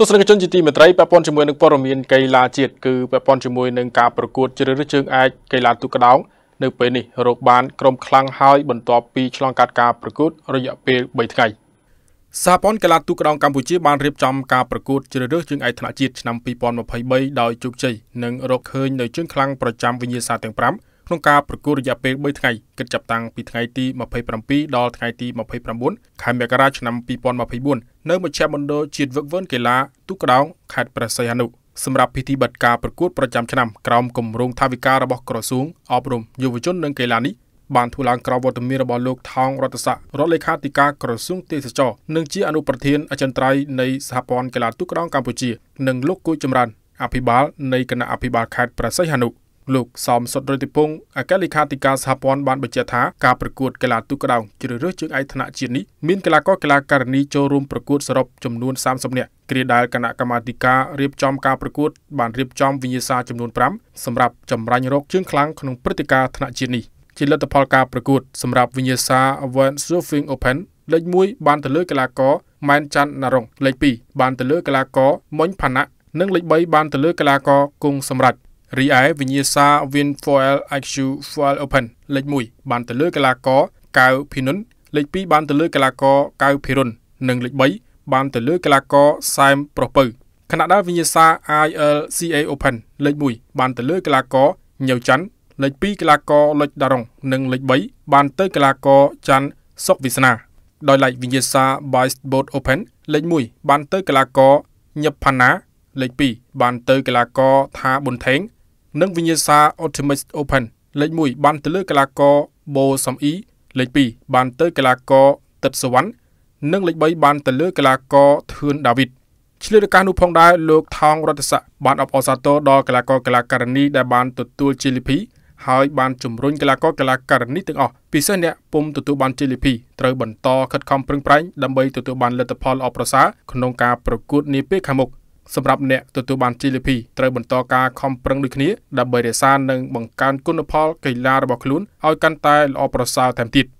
ទស្សនិកជនជាទីមេត្រីពាក់ព័ន្ធជាមួយនឹងព័ត៌មានកីឡាជាតិគឺពាក់ព័ន្ធជាមួយនឹងការប្រកួតជ្រើសរើសជើងឯកកីឡាទូកដោងនៅពេលនេះរកបានក្រុមខ្លាំងហើយបន្ទាប់ពីឆ្លងកាត់ការប្រកួតរយៈពេល3ថ្ងៃសហព័ន្ធកីឡាទូកដោងកម្ពុជាបានរៀបចំការប្រកួតជ្រើសរើសជើងឯកថ្នាក់ជាតិឆ្នាំ2023ដោយជោគជ័យនិងរកឃើញនៅជើងខ្លាំងប្រចាំវិញ្ញាសាទាំងក្នុងការប្រគល់រយៈពេល3ថ្ងៃគិតចាប់តាំងពីថ្ងៃទី27ដល់ថ្ងៃទី29ខែមករាឆ្នាំ2024នៅមជ្ឈមណ្ឌលជាតិវឹកវើកីឡាទូកក្ដោងខេត្តព្រះសីហនុសម្រាប់ពិធីបិទការប្រកួតប្រចាំឆ្នាំក្រោមគម្រោងថាវិការរបស់ក្រសួងអប់រំយុវជននិងកីឡានេះបានធ្វើឡើងក្រោមវត្តមានរបស់លោកថោងរតស័ករដ្ឋលេខាធិការក្រសួងទេសចរនិងជាអនុប្រធានអចិន្ត្រៃយ៍នៃសហព័ន្ធកីឡាទូកក្ដោងកម្ពុជានិងលោកគួយចម្រើនអភិបាលនៃគណៈអភិបាលខេត្តប្រសិទ្ធហនុលោកសោមសុតរតិពងអគ្គលេខាធិការសហព័ន្ធបានបញ្ជាក់ថាការប្រកួតកីឡាទូកក្ដោងជ្រើសរើសជើងឯកថ្នាក់ជាតិនេះមានកីឡាករកីឡាករនីចូលរួមប្រកួតសរុបចំនួន30នាក់គ្រាដែលគណៈកម្មាធិការរៀបចំការប្រកួត បានរៀបចំវិញ្ញាសាចំនួន5សម្រាប់ចម្រាញ់រកជើងខ្លាំងក្នុងព្រឹត្តិការណ៍ថ្នាក់ជាតិនេះជាលទ្ធផលការប្រកួត សម្រាប់វិញ្ញាសា Avant Surfing Open លេខ1បានទៅលើកីឡាករម៉ែនច័ន្ទណារុងលេខ2បានទៅលើកីឡាករមុញផាណានិងលេខ3បានទៅលើកីឡាករគង់សម្រាប់រីឯវិញ្ញាសា Winfoil IQ Foil Open លេខ1បានទៅលើកីឡាករកៅភីនុនលេខ2បានទៅលើកីឡាករកៅភីរុននិងលេខ3បានទៅលើកីឡាករសែមប្រពៅខណៈដែលវិញ្ញាសា ILCA Open លេខ1បាន ទៅលើកីឡាករញ៉ូវច័ន្ទលេខ2កីឡាករលុចដារុងនិងលេខ3បានទៅកីឡាករច័ន្ទសុកវិស្នា ដោយលេខវិញ្ញាសា Bice Boat Open លេខ1បានទៅកីឡាករញឹបផាណាលេខ2បានទៅកីឡាករថាប៊ុនថេងនិងវិញ្ញាសា Ultimate Open លេខ1បានទៅលើកីឡាករបូសំអ៊ីលេខ2បានទៅកីឡាករទឹកសវណ្ណនិងលេខ3បានទៅលើកីឡាករធឿនដាវីតឆ្លៀតឱកាសនោះផងដែរលោកថោងរតស័កបានអបអរសាទរដល់កីឡាករកីឡាករនីដែលបានទទួលជាលីភីហើយបានជំរុញកីឡាករកីឡាករនីទាំងអស់ពិសេសអ្នកពុំទទួលបានជាលីភីត្រូវបន្តខិតខំប្រឹងប្រែងដើម្បីទទួលបានលទ្ធផលល្អប្រសើរក្នុងការប្រកួតនាពេលខាងមុខសម្រាប់អ្នកទទួលបាន GLP ត្រូវបន្តការខំប្រឹងដូចគ្នាដើម្បីរក្សានិងបង្កើនគុណផលកីឡារបស់ខ្លួនឲ្យកាន់តែល្អប្រសើរថែមទៀត។